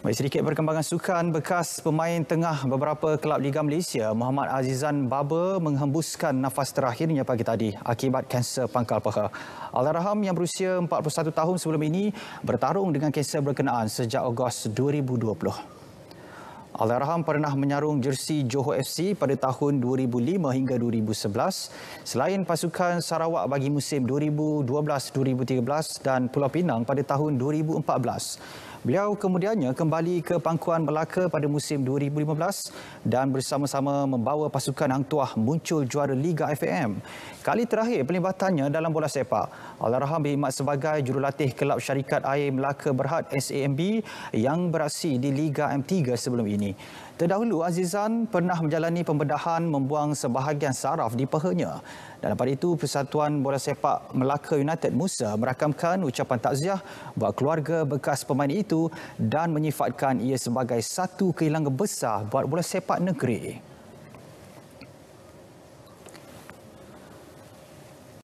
Baik, sedikit perkembangan sukan bekas pemain tengah beberapa kelab Liga Malaysia, Muhammad Azizan Baba menghembuskan nafas terakhirnya pagi tadi akibat kanser pangkal paha. Al-Rahim yang berusia 41 tahun sebelum ini bertarung dengan kanser berkenaan sejak Ogos 2020. Al-Rahman pernah menyarung jersi Johor FC pada tahun 2005 hingga 2011 selain pasukan Sarawak bagi musim 2012-2013 dan Pulau Pinang pada tahun 2014. Beliau kemudiannya kembali ke pangkuan Melaka pada musim 2015 dan bersama-sama membawa pasukan Hang Tuah muncul juara Liga FAM. Kali terakhir pelibatannya dalam bola sepak, Alarham berkhidmat sebagai jurulatih kelab syarikat air Melaka Berhad SAMB yang beraksi di Liga M3 sebelum ini. Terdahulu Azizan pernah menjalani pembedahan membuang sebahagian saraf di pahanya. Dalam pada itu Persatuan Bola Sepak Melaka United Musa merakamkan ucapan takziah buat keluarga bekas pemain itu itu dan menyifatkan ia sebagai satu kehilangan besar buat bola sepak negeri.